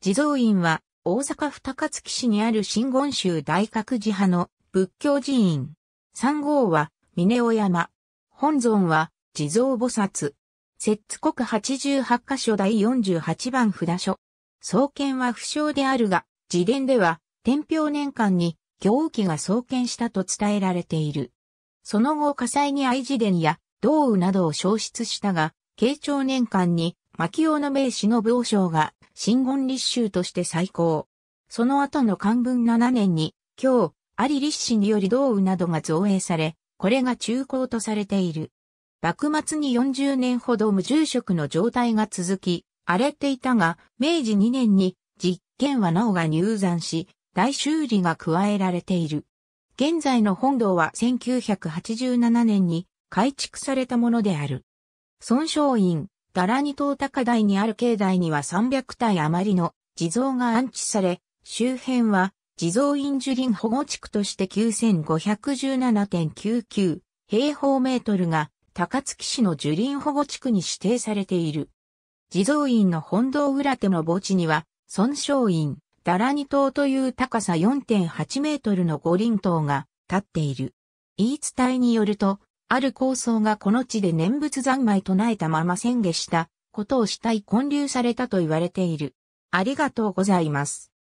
地蔵院は大阪府高槻市にある真言宗大覚寺派の仏教寺院。三号は峰尾山。本尊は地蔵菩薩。摂津国88箇所第48番札所。創建は不詳であるが、自伝では天平年間に行基が創建したと伝えられている。その後火災に愛自伝や道雨などを消失したが、慶長年間に牧尾の名士の王将が真言立衆として最高。その後の漢文7年に、今日、あり立氏により道具などが造営され、これが中高とされている。幕末に40年ほど無住職の状態が続き、荒れていたが、明治2年に実験はなおが入山し、大修理が加えられている。現在の本堂は1987年に改築されたものである。孫昌院、ダラニ島高台にある境内には300体余りの地蔵が安置され、周辺は地蔵院樹林保護地区として9517.99平方メートルが高槻市の樹林保護地区に指定されている。地蔵院の本堂裏手の墓地には、孫昌院、ダラニ島という高さ4.8メートルの五輪塔が建っている。言い伝えによると、ある構想がこの地で念仏三昧唱えたまま宣下したことをしたい混流されたと言われている。ありがとうございます。